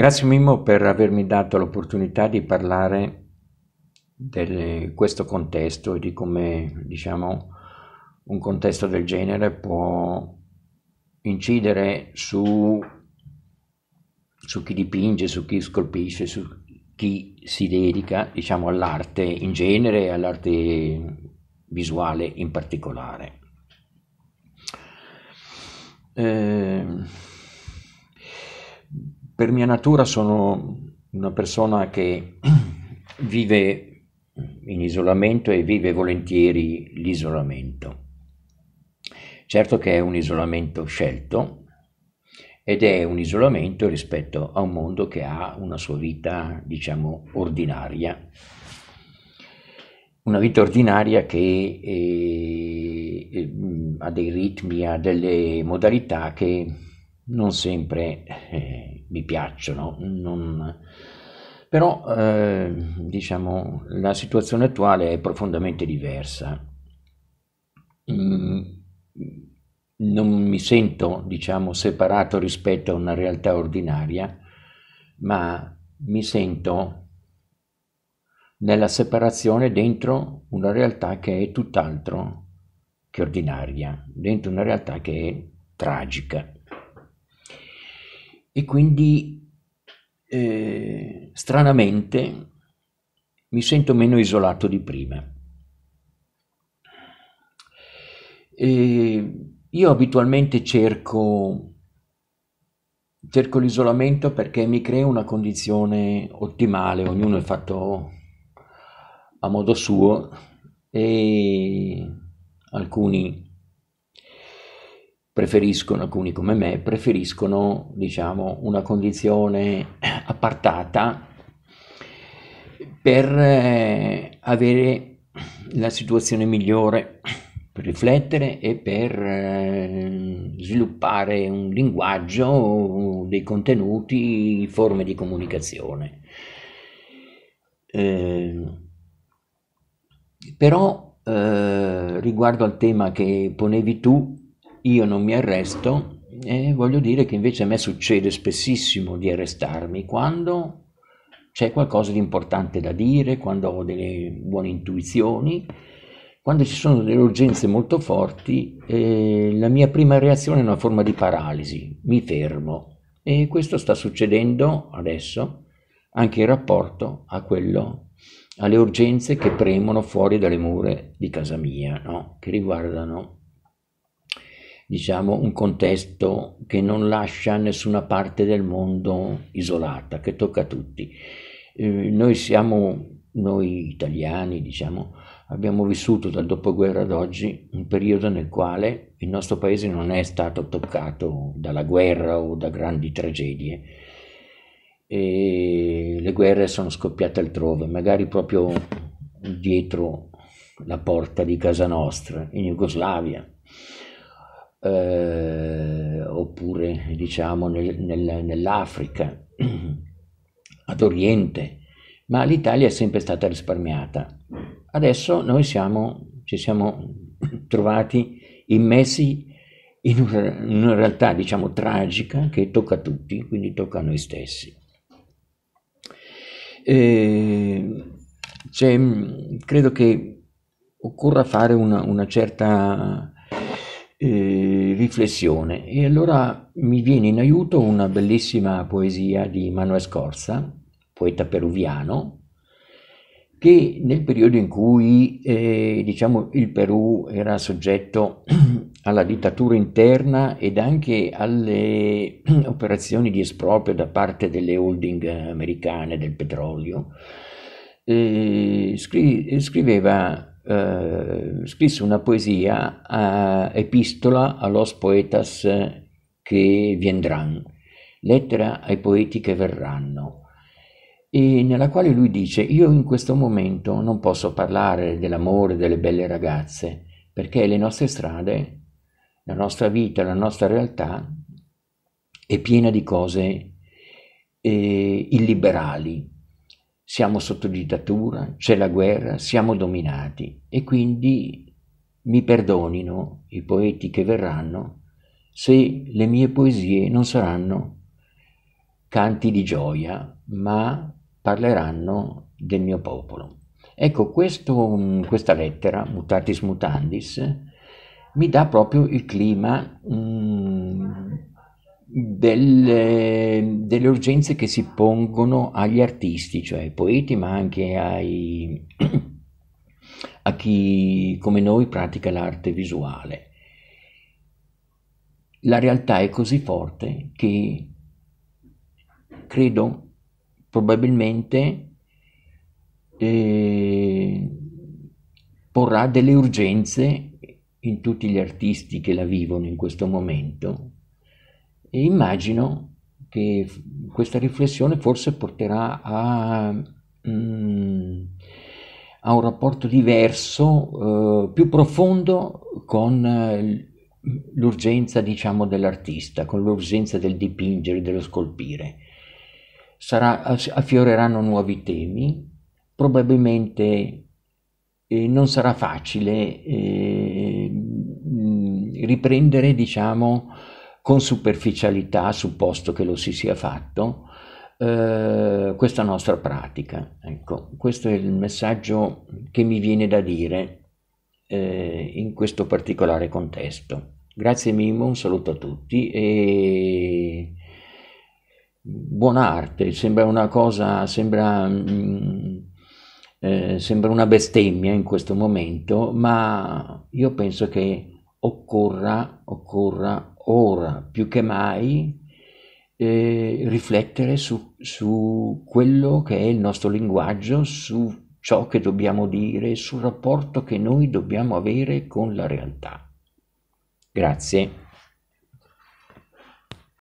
Grazie Mimmo per avermi dato l'opportunità di parlare di questo contesto e di come diciamo, un contesto del genere può incidere su, su, chi dipinge, su chi scolpisce, su chi si dedica diciamo, all'arte in genere e all'arte visuale in particolare. Eh, per mia natura sono una persona che vive in isolamento e vive volentieri l'isolamento. Certo che è un isolamento scelto ed è un isolamento rispetto a un mondo che ha una sua vita, diciamo, ordinaria. Una vita ordinaria che eh, eh ha dei ritmi, ha delle modalità che non sempre eh, mi piacciono, non... però eh, diciamo la situazione attuale è profondamente diversa. Mm, non mi sento diciamo separato rispetto a una realtà ordinaria, ma mi sento nella separazione dentro una realtà che è tutt'altro che ordinaria, dentro una realtà che è tragica e quindi eh, stranamente mi sento meno isolato di prima. E io abitualmente cerco, cerco l'isolamento perché mi crea una condizione ottimale, ognuno è fatto a modo suo e alcuni preferiscono, alcuni come me, preferiscono diciamo, una condizione appartata per eh, avere la situazione migliore per riflettere e per eh, sviluppare un linguaggio, dei contenuti, forme di comunicazione. Eh, però eh, riguardo al tema che ponevi tu, io non mi arresto e voglio dire che invece a me succede spessissimo di arrestarmi quando c'è qualcosa di importante da dire, quando ho delle buone intuizioni, quando ci sono delle urgenze molto forti, eh, la mia prima reazione è una forma di paralisi, mi fermo. E questo sta succedendo adesso anche in rapporto a quello, alle urgenze che premono fuori dalle mura di casa mia, no? che riguardano diciamo, un contesto che non lascia nessuna parte del mondo isolata, che tocca a tutti. Eh, noi siamo, noi italiani, diciamo, abbiamo vissuto dal dopoguerra ad oggi un periodo nel quale il nostro paese non è stato toccato dalla guerra o da grandi tragedie. E le guerre sono scoppiate altrove, magari proprio dietro la porta di casa nostra, in Jugoslavia, eh, oppure diciamo nel, nel, nell'Africa, ad Oriente, ma l'Italia è sempre stata risparmiata. Adesso noi siamo, ci siamo trovati immessi in una, in una realtà diciamo tragica che tocca a tutti, quindi tocca a noi stessi. Eh, cioè, credo che occorra fare una, una certa eh, riflessione. E allora mi viene in aiuto una bellissima poesia di Manuel Scorza, poeta peruviano, che nel periodo in cui eh, diciamo, il Perù era soggetto alla dittatura interna ed anche alle operazioni di esproprio da parte delle holding americane del petrolio, eh, scri- scriveva eh, scrisse una poesia, a, epistola a los poetas eh, che vendran, lettera ai poeti che verranno, e nella quale lui dice io in questo momento non posso parlare dell'amore, delle belle ragazze, perché le nostre strade, la nostra vita, la nostra realtà è piena di cose eh, illiberali, siamo sotto dittatura, c'è la guerra, siamo dominati e quindi mi perdonino i poeti che verranno se le mie poesie non saranno canti di gioia, ma parleranno del mio popolo. Ecco, questo, mm, questa lettera, Mutatis Mutandis, mi dà proprio il clima mh, mm, delle, delle, urgenze che si pongono agli artisti, cioè ai poeti, ma anche ai, a chi come noi pratica l'arte visuale. La realtà è così forte che credo probabilmente eh, porrà delle urgenze in tutti gli artisti che la vivono in questo momento e immagino che questa riflessione forse porterà a, mm, a un rapporto diverso, eh, più profondo con eh, l'urgenza, diciamo, dell'artista, con l'urgenza del dipingere, dello scolpire. Sarà, affioreranno nuovi temi, probabilmente eh, non sarà facile eh, mm, riprendere, diciamo, con superficialità, supposto che lo si sia fatto, eh, questa nostra pratica. Ecco, questo è il messaggio che mi viene da dire eh, in questo particolare contesto. Grazie Mimmo, un saluto a tutti e buona arte, sembra una cosa, sembra, mh, mm, eh, sembra una bestemmia in questo momento, ma io penso che occorra, occorra ora più che mai eh, riflettere su, su quello che è il nostro linguaggio, su ciò che dobbiamo dire, sul rapporto che noi dobbiamo avere con la realtà. Grazie.